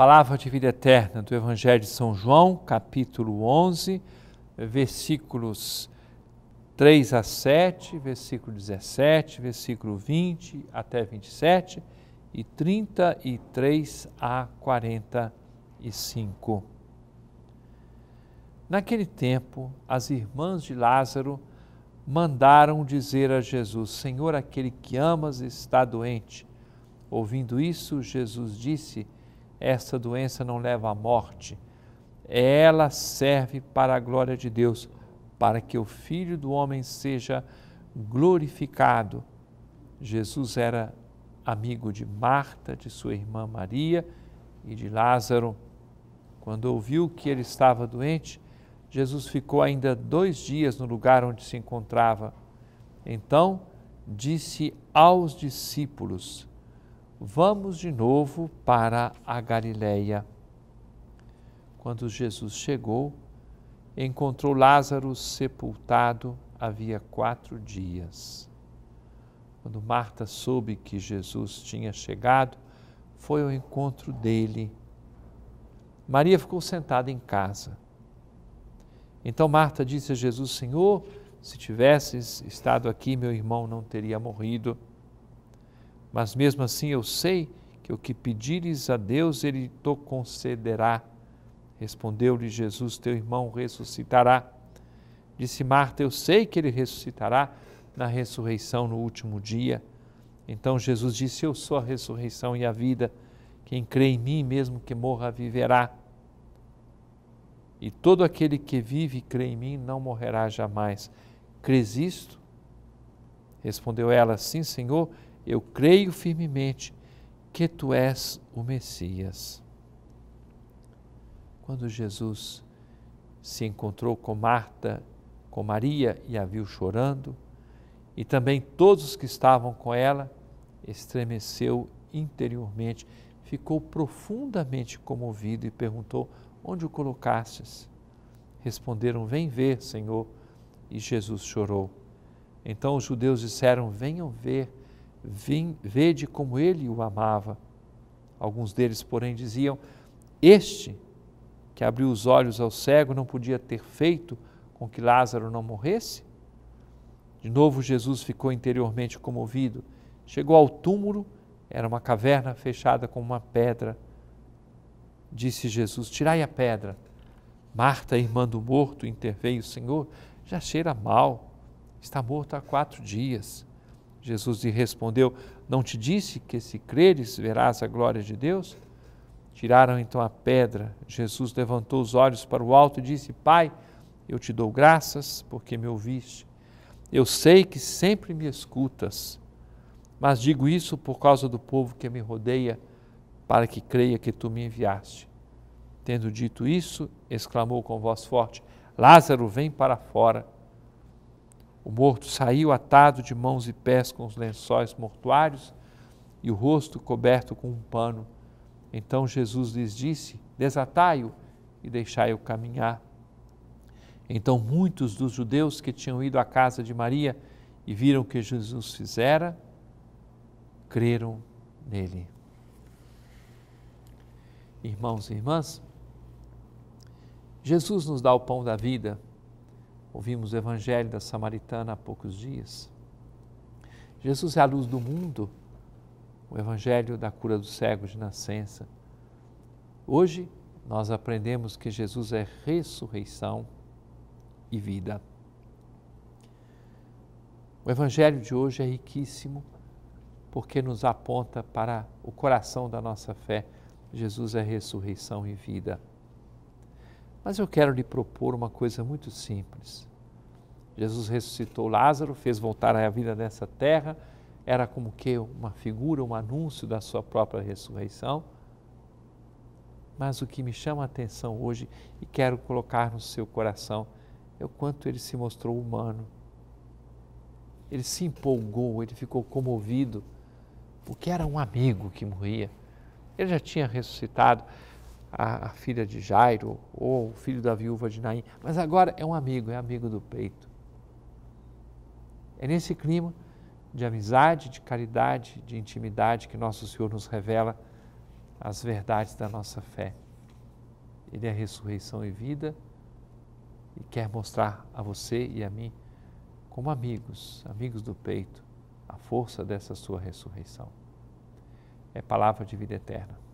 Palavra de vida eterna do Evangelho de São João, capítulo 11, versículos 3 a 7, versículo 17, versículo 20 até 27 e 33 a 45. Naquele tempo, as irmãs de Lázaro mandaram dizer a Jesus: Senhor, aquele que amas está doente. Ouvindo isso, Jesus disse: essa doença não leva à morte. Ela serve para a glória de Deus, para que o Filho do Homem seja glorificado. Jesus era amigo de Marta, de sua irmã Maria e de Lázaro. Quando ouviu que ele estava doente, Jesus ficou ainda dois dias no lugar onde se encontrava. Então disse aos discípulos: vamos de novo para a Galiléia. Quando Jesus chegou, encontrou Lázaro sepultado havia quatro dias. Quando Marta soube que Jesus tinha chegado, foi ao encontro dele. Maria ficou sentada em casa. Então Marta disse a Jesus: Senhor, se tivesses estado aqui, meu irmão não teria morrido. Mas mesmo assim eu sei que o que pedires a Deus, Ele te concederá. Respondeu-lhe Jesus: Teu irmão ressuscitará. Disse Marta: Eu sei que ele ressuscitará na ressurreição no último dia. Então Jesus disse: Eu sou a ressurreição e a vida. Quem crê em mim, mesmo que morra, viverá. E todo aquele que vive e crê em mim não morrerá jamais. Crês isto? Respondeu ela: Sim, Senhor eu creio firmemente que tu és o Messias. Quando Jesus se encontrou com Marta, com Maria e a viu chorando, e também todos os que estavam com ela, estremeceu interiormente, ficou profundamente comovido e perguntou: Onde o colocastes? Responderam: Vem ver, Senhor. E Jesus chorou. Então os judeus disseram: Venham ver Vim, vede como ele o amava. Alguns deles, porém, diziam: Este que abriu os olhos ao cego não podia ter feito com que Lázaro não morresse? De novo, Jesus ficou interiormente comovido. Chegou ao túmulo, era uma caverna fechada com uma pedra. Disse Jesus: Tirai a pedra. Marta, irmã do morto, interveio: Senhor, já cheira mal, está morto há quatro dias. Jesus lhe respondeu: Não te disse que se creres verás a glória de Deus? Tiraram então a pedra. Jesus levantou os olhos para o alto e disse: Pai, eu te dou graças porque me ouviste. Eu sei que sempre me escutas, mas digo isso por causa do povo que me rodeia, para que creia que tu me enviaste. Tendo dito isso, exclamou com voz forte: Lázaro, vem para fora. O morto saiu atado de mãos e pés com os lençóis mortuários e o rosto coberto com um pano. Então Jesus lhes disse: Desatai-o e deixai-o caminhar. Então muitos dos judeus que tinham ido à casa de Maria e viram o que Jesus fizera, creram nele. Irmãos e irmãs, Jesus nos dá o pão da vida Ouvimos o Evangelho da Samaritana há poucos dias. Jesus é a luz do mundo, o Evangelho da cura do cego de nascença. Hoje nós aprendemos que Jesus é ressurreição e vida. O Evangelho de hoje é riquíssimo porque nos aponta para o coração da nossa fé. Jesus é ressurreição e vida. Mas eu quero lhe propor uma coisa muito simples. Jesus ressuscitou Lázaro, fez voltar à vida nessa terra, era como que uma figura, um anúncio da sua própria ressurreição. Mas o que me chama a atenção hoje e quero colocar no seu coração é o quanto ele se mostrou humano. Ele se empolgou, ele ficou comovido, porque era um amigo que morria. Ele já tinha ressuscitado a, a, filha de Jairo ou o filho da viúva de Naim, mas agora é um amigo, é amigo do peito. É nesse clima de amizade, de caridade, de intimidade que nosso Senhor nos revela as verdades da nossa fé. Ele é ressurreição e vida e quer mostrar a você e a mim, como amigos, amigos do peito, a força dessa sua ressurreição. É palavra de vida eterna.